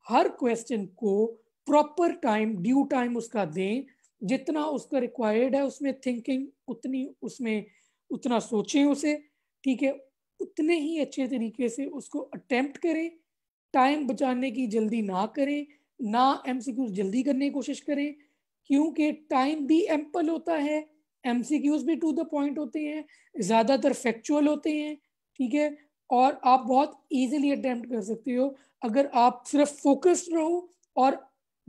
हर क्वेश्चन को प्रॉपर टाइम ड्यू टाइम उसका दें जितना उसका रिक्वायर्ड है उसमें थिंकिंग उतनी उसमें उतना सोचें उसे ठीक है उतने ही अच्छे तरीके से उसको अटेम्प्ट करें टाइम बचाने की जल्दी ना करें ना एम जल्दी करने की कोशिश करें क्योंकि टाइम भी एम्पल होता है एम भी टू द पॉइंट होते हैं ज़्यादातर फैक्चुअल होते हैं ठीक है और आप बहुत ईजिली अटैम्प्ट कर सकते हो अगर आप सिर्फ फोकस्ड रहो और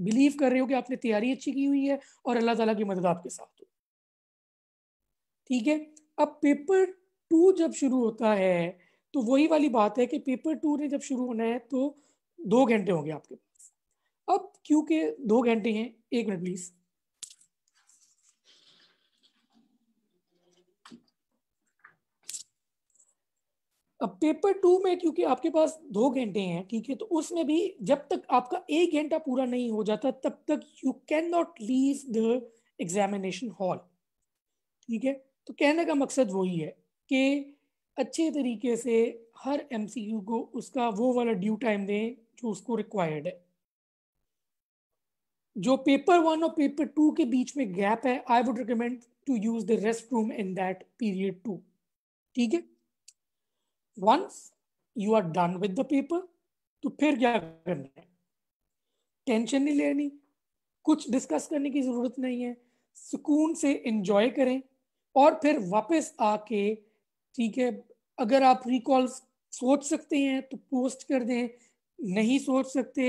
बिलीव कर रहे हो कि आपने तैयारी अच्छी की हुई है और अल्लाह ताला की मदद आपके साथ हो ठीक है अब पेपर टू जब शुरू होता है तो वही वाली बात है कि पेपर टू ने जब शुरू होना है तो दो घंटे होंगे आपके पास अब क्योंकि दो घंटे हैं एक मिनट प्लीज़ अब पेपर टू में क्योंकि आपके पास दो घंटे हैं ठीक है तो उसमें भी जब तक आपका एक घंटा पूरा नहीं हो जाता तब तक you can not leave the examination hall ठीक है तो कहने का मकसद वही है कि अच्छे तरीके से हर एम को उसका वो वाला ड्यू टाइम दें जो उसको रिक्वायर्ड है जो पेपर वन और पेपर टू के बीच में गैप है I would recommend to use the rest room in that period to ठीक है once you are done with the paper तो फिर क्या करना है टेंशन नहीं लेनी कुछ डिस्कस करने की जरूरत नहीं है सुकून से इंजॉय करें और फिर वापस आके ठीक है अगर आप रिकॉल सोच सकते हैं तो पोस्ट कर दें नहीं सोच सकते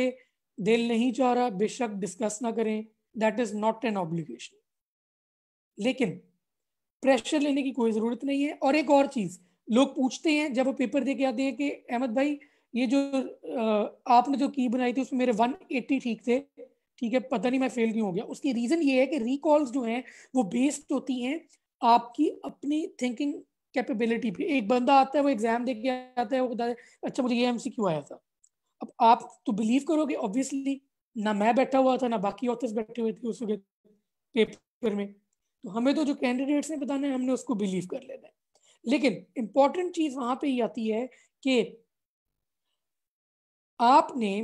दिल नहीं चाह रहा बेशक डिस्कस ना करें that is not an obligation लेकिन प्रेशर लेने की कोई ज़रूरत नहीं है और एक और चीज़ लोग पूछते हैं जब वो पेपर दे के आते हैं कि अहमद भाई ये जो आपने जो की बनाई थी उसमें मेरे 180 ठीक थे ठीक है पता नहीं मैं फेल क्यों हो गया उसकी रीज़न ये है कि रिकॉल्स जो हैं वो बेस्ड होती हैं आपकी अपनी थिंकिंग कैपेबिलिटी पे एक बंदा आता है वो एग्जाम दे के आता है वो बता अच्छा मुझे ये एम आया था अब आप तो बिलीव करोगे ऑब्वियसली ना मैं बैठा हुआ था ना बाकी ऑथर्स बैठे हुए थे उस वक्त पेपर में तो हमें तो जो कैंडिडेट्स ने बताना है हमने उसको बिलीव कर लेना है लेकिन इंपॉर्टेंट चीज वहां पे ही आती है कि आपने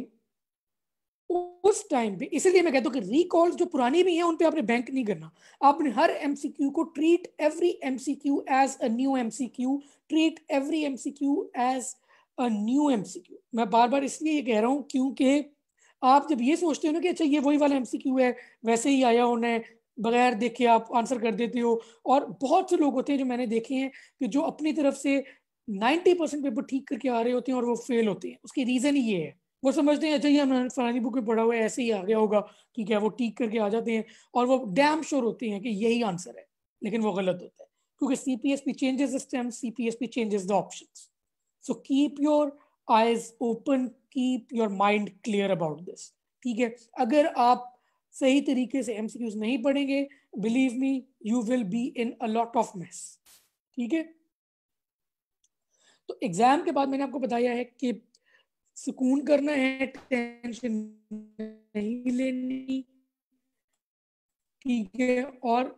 उस टाइम पे इसलिए मैं कहता हूँ कि रिकॉल जो पुरानी भी हैं उन पे आपने बैंक नहीं करना आपने हर एमसीक्यू को treat every MCQ as a new MCQ treat every MCQ as a new MCQ मैं बार बार इसलिए ये कह रहा हूँ क्योंकि आप जब ये सोचते हो ना कि अच्छा ये वही वाला एमसीक्यू है वैसे ही आया होना है बगैर देखे आप आंसर कर देते हो और बहुत से लोग होते हैं जो मैंने देखे हैं कि जो अपनी तरफ से 90 परसेंट पेपर ठीक करके आ रहे होते हैं और वो फेल होते हैं उसकी रीज़न ये है वो समझते हैं अच्छा ये हमने फलानी बुक में पढ़ा हुआ है ऐसे ही आ गया होगा ठीक है वो ठीक करके आ जाते हैं और वो डैम श्योर होते हैं कि यही आंसर है लेकिन वो गलत होता है क्योंकि C P S P changes system C P S P changes the option so keep your eyes open keep your mind clear about this ठीक है अगर आप सही तरीके से एमसीक्यूज नहीं पढ़ेंगे believe me you will be in a lot of mess ठीक है तो एग्जाम के बाद मैंने आपको बताया है कि सुकून करना है टेंशन नहीं लेनी ठीक है और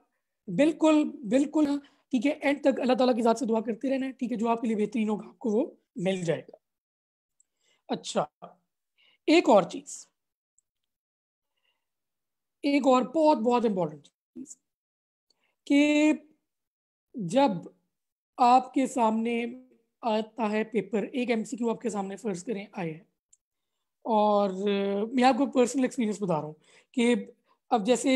बिल्कुल बिल्कुल ठीक है एंड तक अल्लाह ताला की ज़ात से दुआ करते रहना है ठीक है जो आपके लिए बेहतरीन होगा आपको वो मिल जाएगा अच्छा एक और चीज़ एक और बहुत बहुत इम्पोर्टेंट चीज कि जब आपके सामने आता है पेपर एक एमसीक्यू आपके सामने फर्ज करें आया है और मैं आपको पर्सनल एक्सपीरियंस बता रहा हूँ कि अब जैसे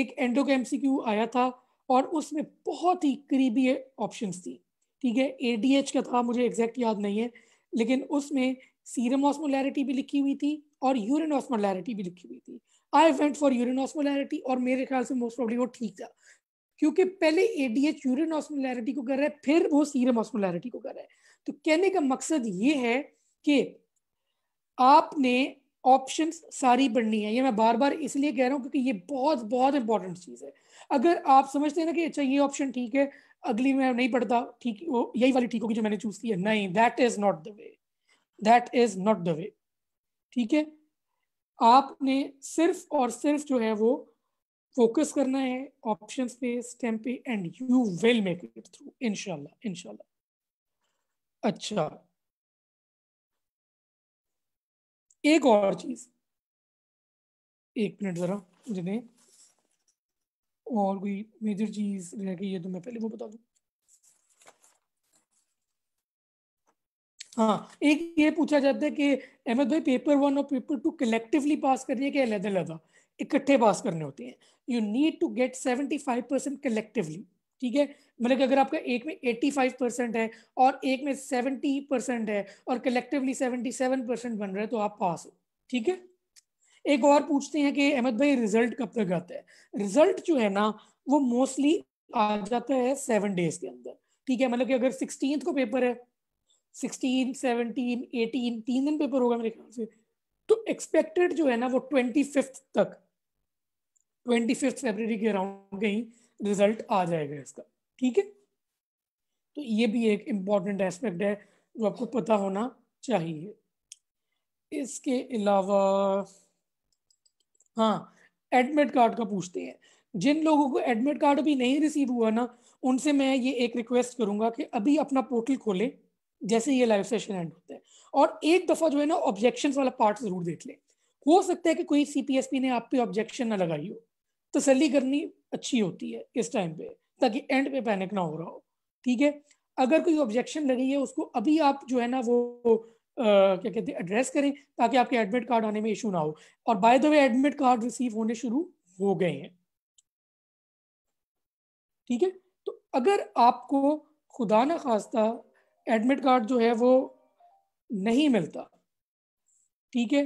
एक एंडो का एमसीक्यू आया था और उसमें बहुत ही करीबी ऑप्शंस थी ठीक है एडीएच का था मुझे एग्जैक्ट याद नहीं है लेकिन उसमें सीरम ऑस्मोलैरिटी भी लिखी हुई थी और यूरिन ऑस्मोलैरिटी भी लिखी हुई थी I went for urine osmolarity और मेरे ख्याल से मोस्ट प्रॉब्लम वो ठीक था क्योंकि पहले एडीएच यूरिन ऑस्मोलैरिटी को कर रहा है फिर वो सीरम ऑस्मोलैरिटी को कर रहा है तो कहने का मकसद ये है कि आपने ऑप्शन सारी बढ़नी है ये मैं बार बार इसलिए कह रहा हूँ क्योंकि ये बहुत बहुत इंपॉर्टेंट चीज़ है अगर आप समझते हैं ना कि अच्छा ये ऑप्शन ठीक है अगली मैं नहीं पढ़ता ठीक वो यही वाली ठीक होगी जो मैंने चूज की है नहीं that is not the way that is not the way ठीक है आपने सिर्फ और सिर्फ जो है वो फोकस करना है ऑप्शन पे स्टेम पे and you will make it through इनशाला इनशाला अच्छा एक और चीज एक मिनट जरा मुझे और कोई मेजर चीज रह गई है तो मैं पहले वो बता दू हाँ एक ये पूछा जाता है कि अहमद भाई पेपर वन और पेपर टू कलेक्टिवली पास करनी है कि अलहदा अलहदा इकट्ठे पास करने होते हैं you need to get seventy five percent collectively ठीक है मतलब अगर आपका एक में फाइव परसेंट है और एक में सेवेंटी परसेंट है और कलेक्टिवली सेवन परसेंट बन रहा है तो आप पास हो ठीक है एक और पूछते हैं कि अहमद भाई रिजल्ट कब तक आता है रिजल्ट जो है ना वो मोस्टली आ जाता है सेवन डेज के अंदर ठीक है मतलब कि अगर सिक्सटीन को पेपर है सिक्सटीन सेवनटीन एटीन तीन दिन पेपर होगा मेरे ख्याल से तो एक्सपेक्टेड जो है ना वो ट्वेंटी फिफ्थ तक ट्वेंटी फिफ्थ फेबररी के अराउंड कहीं रिजल्ट आ जाएगा इसका ठीक है तो ये भी एक इम्पॉर्टेंट एस्पेक्ट है जो आपको पता होना चाहिए इसके अलावा हाँ एडमिट कार्ड का पूछते हैं जिन लोगों को एडमिट कार्ड अभी नहीं रिसीव हुआ ना उनसे मैं ये एक रिक्वेस्ट करूंगा कि अभी अपना पोर्टल खोलें जैसे ये लाइव सेशन एंड होता है और एक दफ़ा जो है ना ऑब्जेक्शन वाला पार्ट ज़रूर देख ले हो सकता है कि कोई सीपीएसपी ने आप पे ऑब्जेक्शन ना लगाई हो तसली करनी अच्छी होती है इस टाइम पे ताकि एंड पे पैनिक ना हो रहा हो ठीक है अगर कोई ऑब्जेक्शन लगी है उसको अभी आप जो है ना वो आ, क्या कहते हैं एड्रेस करें ताकि आपके एडमिट कार्ड आने में इशू ना हो और by the way admit card receive होने शुरू हो गए हैं ठीक है तो अगर आपको खुदा ना खास्ता एडमिट कार्ड जो है वो नहीं मिलता ठीक है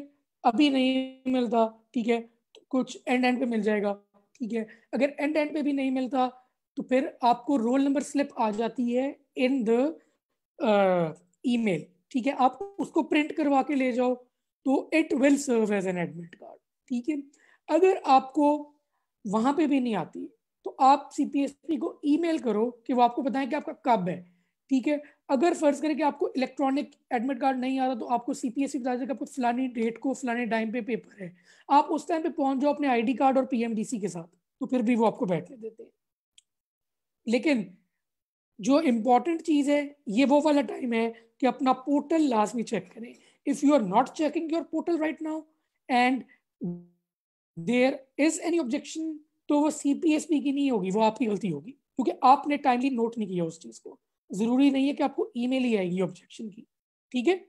अभी नहीं मिलता ठीक है तो कुछ एंड एंड पे मिल जाएगा ठीक है अगर एंड एंड पे भी नहीं मिलता तो फिर आपको रोल नंबर स्लिप आ जाती है इन द ईमेल ठीक है आप उसको प्रिंट करवा के ले जाओ तो it will serve as an admit card ठीक है अगर आपको वहां पे भी नहीं आती तो आप सी को ईमेल करो कि वो आपको बताएं कि आपका कब है ठीक है अगर फर्ज करें कि आपको इलेक्ट्रॉनिक एडमिट कार्ड नहीं आ रहा तो आपको सी पी एस सी बता देगा आपको फलानी डेट को फलाने टाइम पे पेपर है आप उस टाइम पे पहुंच जाओ अपने आईडी कार्ड और पीएमडीसी के साथ तो फिर भी वो आपको बैठने देते हैं लेकिन जो इम्पोर्टेंट चीज़ है ये वो वाला टाइम है कि अपना पोर्टल लाजमी चेक करें if you are not checking your portal right now and there is any objection तो वो सी की नहीं होगी वो आपकी गलती होगी क्योंकि आपने टाइमली नोट नहीं किया उस चीज़ को जरूरी नहीं है कि आपको ईमेल ही आएगी ऑब्जेक्शन की ठीक है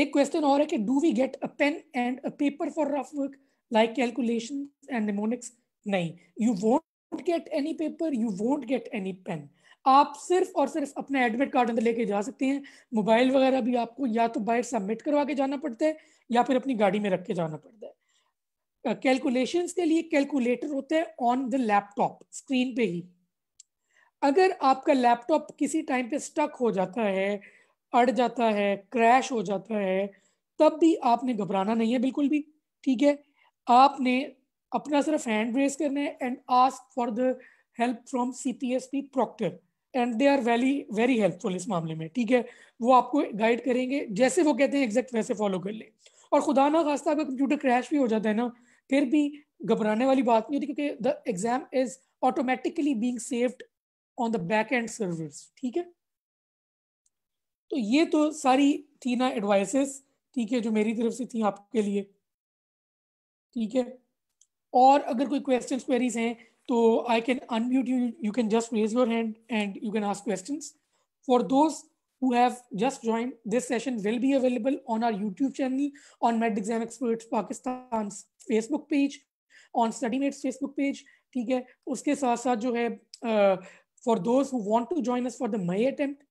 एक क्वेश्चन और है कि do we get a pen and a paper for rough work like calculation and mnemonics नहीं you won't get any paper you won't get any pen आप सिर्फ और सिर्फ अपना एडमिट कार्ड अंदर लेके जा सकते हैं मोबाइल वगैरह भी आपको या तो बाहर सबमिट करवा के जाना पड़ता है या फिर अपनी गाड़ी में रख के जाना पड़ता है कैलकुलेशंस uh, के लिए कैलकुलेटर होते हैं ऑन द लैपटॉप स्क्रीन पे ही अगर आपका लैपटॉप किसी टाइम पे स्टक हो जाता है अड़ जाता है क्रैश हो जाता है तब भी आपने घबराना नहीं है बिल्कुल भी ठीक है आपने अपना सिर्फ हैंड रेस करना है and ask for the help from C P S P proctor and they are very very helpful इस मामले में ठीक है वो आपको गाइड करेंगे जैसे वो कहते हैं एग्जैक्ट वैसे फॉलो कर लें और खुदा ना खास्ता अगर कंप्यूटर क्रैश भी हो जाता है ना फिर भी घबराने वाली बात नहीं होती क्योंकि the exam is automatically being saved on the back end service ठीक है तो ये तो सारी थी ना एडवाइसेस ठीक है जो मेरी तरफ से थी आपके लिए ठीक है और अगर कोई क्वेश्चंस क्वेरीज हैं तो I can unmute you you can just raise your hand and you can ask questions for those who have just join this session will be available on our YouTube channel on Med Exam Expert Pakistan Facebook page on Study Mates Facebook page ठीक है उसके साथ साथ जो है for those who want to join us for the May attempt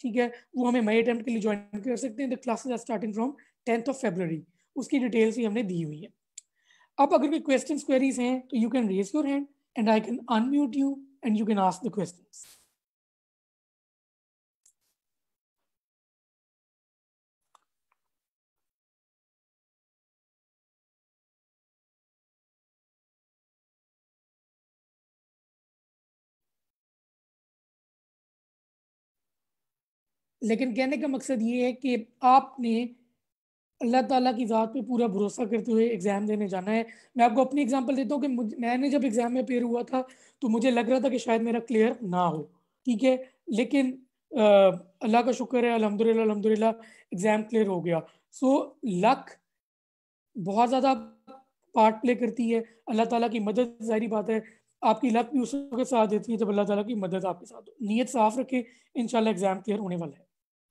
ठीक है वो हमें मई अटेम्प्ट के लिए ज्वाइन कर सकते हैं the classes are starting from tenth of February उसकी डिटेल्स भी हमने दी हुई है अब अगर कोई क्वेश्चन क्वेरीज हैं तो you can raise your hand and I can unmute you and you can ask the question लेकिन कहने का मकसद ये है कि आपने अल्लाह ताला की ज़ात पे पूरा भरोसा करते हुए एग्ज़ाम देने जाना है मैं आपको अपनी एग्जांपल देता हूँ कि मैंने जब एग्ज़ाम में पेयर हुआ था तो मुझे लग रहा था कि शायद मेरा क्लियर ना हो ठीक है लेकिन अल्लाह का शुक्र है अलहमदिल्ला अलहमदिल्ला एग्ज़ाम क्लियर हो गया सो लक बहुत ज़्यादा पार्ट प्ले करती है अल्लाह ताला की मदद जारी बात है आपकी लक भी उसके साथ देती है जब अल्लाह ताला की मदद आपके साथ हो नीयत साफ़ रखें इन एग्ज़ाम क्लियर होने वाला है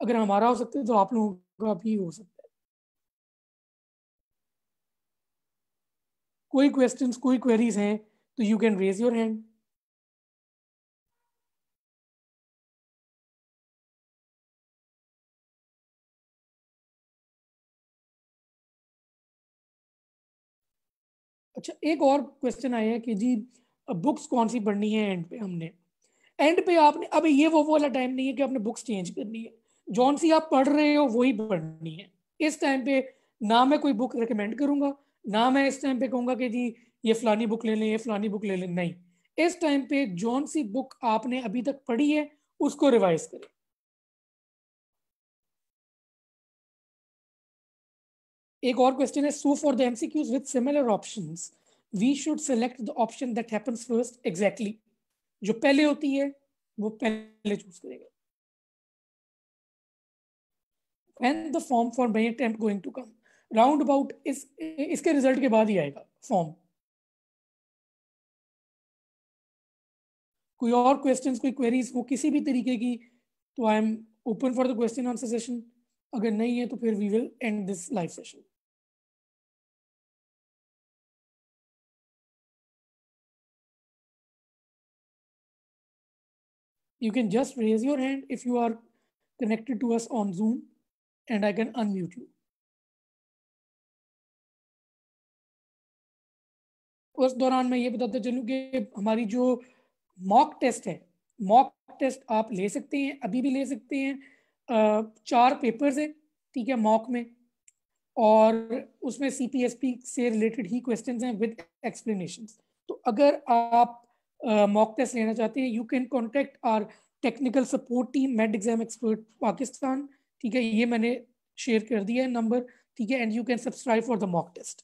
अगर हमारा हो सकता है तो आप लोगों का भी हो सकता है कोई क्वेश्चन कोई
क्वेरीज हैं तो you can raise your hand अच्छा एक और
क्वेश्चन आया है कि जी बुक्स कौन सी पढ़नी है एंड पे हमने एंड पे आपने अब ये वो वाला टाइम नहीं है कि आपने बुक्स चेंज करनी है जॉन सी आप पढ़ रहे हो वही पढ़नी है इस टाइम पे ना मैं कोई बुक रिकमेंड करूंगा ना मैं इस टाइम पे कहूंगा कि जी ये फलानी बुक ले लें ये फलानी बुक ले लें नहीं इस टाइम पे जॉन सी बुक आपने अभी तक पढ़ी है
उसको रिवाइज करें
एक और क्वेश्चन है so for the MCQs with similar options we should select the option that happens first exactly जो पहले होती है वो पहले चूज करेगा and the form for May attempt
going to come round about इस इसके रिजल्ट के बाद ही आएगा फॉर्म
कोई और क्वेश्चंस कोई क्वेरीज हो किसी भी तरीके की तो I am open for the question answer session अगर नहीं है तो फिर we will
end this live session you can just raise your hand if you are connected to us on Zoom. and I can unmute you. उस दौरान
मैं ये बताता चलूँ कि हमारी जो मॉक टेस्ट है मॉक टेस्ट आप ले सकते हैं अभी भी ले सकते हैं चार पेपर्स हैं ठीक है मॉक में और उसमें सी से रिलेटेड ही क्वेश्चन हैं विद एक्सप्लेनेशन तो अगर आप मॉक uh, टेस्ट लेना चाहते हैं you can contact our technical support team Med Exam Expert Pakistan ठीक है ये मैंने शेयर कर दिया है नंबर ठीक है and you can subscribe for the mock test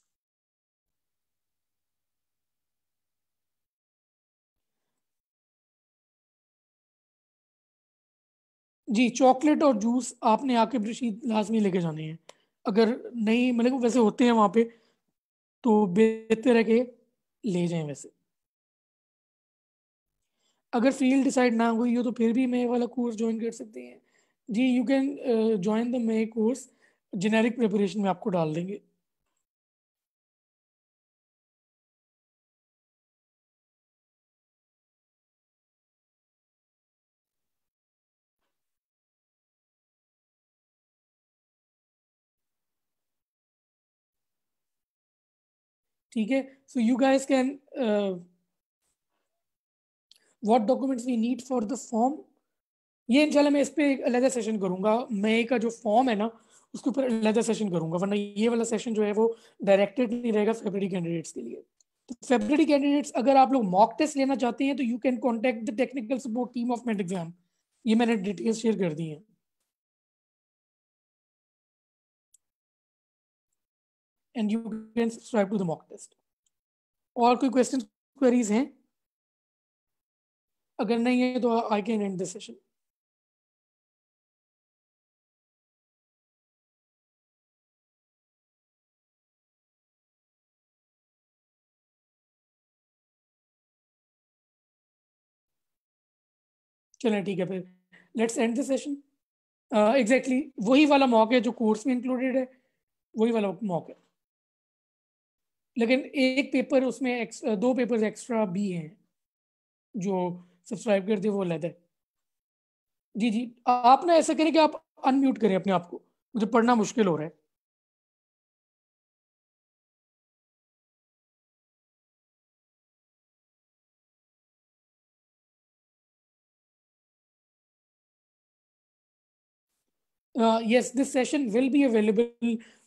जी चॉकलेट और जूस आपने आके रशीद लाजमी लेके जाने हैं अगर नहीं मतलब वैसे होते हैं वहाँ पे तो बेहतर है कि ले जाएं वैसे अगर फील्ड डिसाइड ना हुई हो तो फिर भी मैं वाला कोर्स ज्वाइन कर सकते हैं जी you can join the May course generic
preparation में आपको डाल देंगे ठीक है so you guys can
what documents we need for the form ये इंशाल्लाह मैं इस पर अलहदा सेशन करूंगा मई का जो फॉर्म है ना उसके ऊपर अलहदा सेशन करूंगा वरना ये वाला सेशन जो है वो डायरेक्टेड नहीं रहेगा फेबररी कैंडिडेट्स के लिए तो फेबररी कैंडिडेट्स अगर आप लोग मॉक टेस्ट लेना चाहते हैं तो you can contact the technical support team of Med Exam
ये मैंने डिटेल्स शेयर कर दी है and you can subscribe to the mock test और कोई क्वेश्चन क्वेरीज हैं अगर नहीं है तो I can end the session चलें ठीक है फिर
let's end the session exactly वही वाला मॉक है जो कोर्स में इंक्लूडेड है वही वाला मॉक है लेकिन एक पेपर उसमें uh, दो पेपर एक्स्ट्रा भी हैं जो सब्सक्राइब करते वो लेते है जी जी आप ना ऐसा करें कि आप अनम्यूट करें अपने आप को मुझे पढ़ना मुश्किल हो रहा है Uh, yes, this session will be available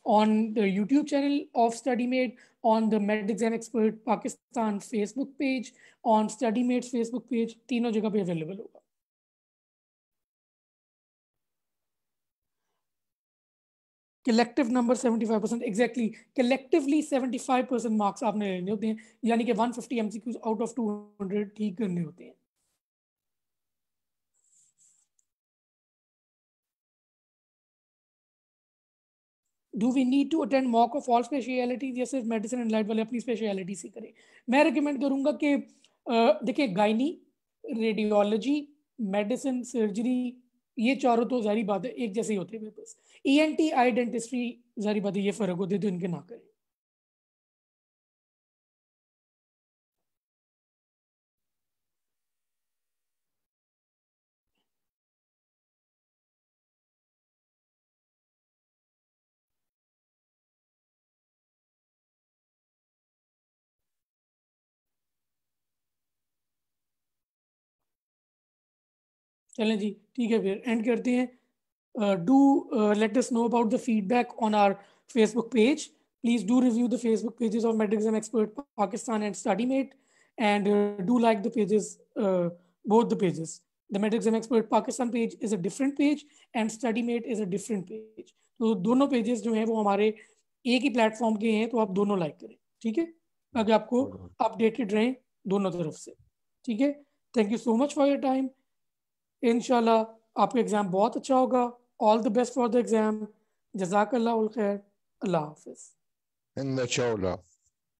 on the YouTube channel of StudyMate, on the Med Exam Expert Pakistan Facebook page, on StudyMate's Facebook page, तीनों जगह पे available होगा. Collective number 75 percent exactly. Collectively 75 percent marks आपने लेने होते हैं यानी कि 150 MCQs out of 200 ठीक करने होते हैं do we need to attend mock of all speciality या सिर्फ मेडिसिन एंड लाइट वाले अपनी स्पेशलिटी से करें मैं रिकमेंड करूँगा कि देखिए गाइनी रेडियोलॉजी मेडिसिन सर्जरी ये चारों तो जारी बात है एक जैसे ही होते हैं मेरे पास E N T eye dentistry
जारी बात है ये फ़र्क होते तो इनके ना करें चलें जी
ठीक है फिर एंड करते हैं do let us know about the feedback on our Facebook page please do review the Facebook pages of metrics Exam Expert Pakistan and Study Mate and do like the pages both the pages the pages. Exam Expert Pakistan page is a different page and Study Mate is a different page तो दोनों pages जो हैं वो हमारे एक ही platform के हैं तो आप दोनों लाइक करें ठीक है अगर आपको अपडेटेड हाँ। रहें दोनों तरफ से ठीक है thank you so much for your time इनशाला आपका एग्ज़ाम बहुत अच्छा होगा all the best for the exam जजाकल्ला खैर अल्लाह हाफिज़
इन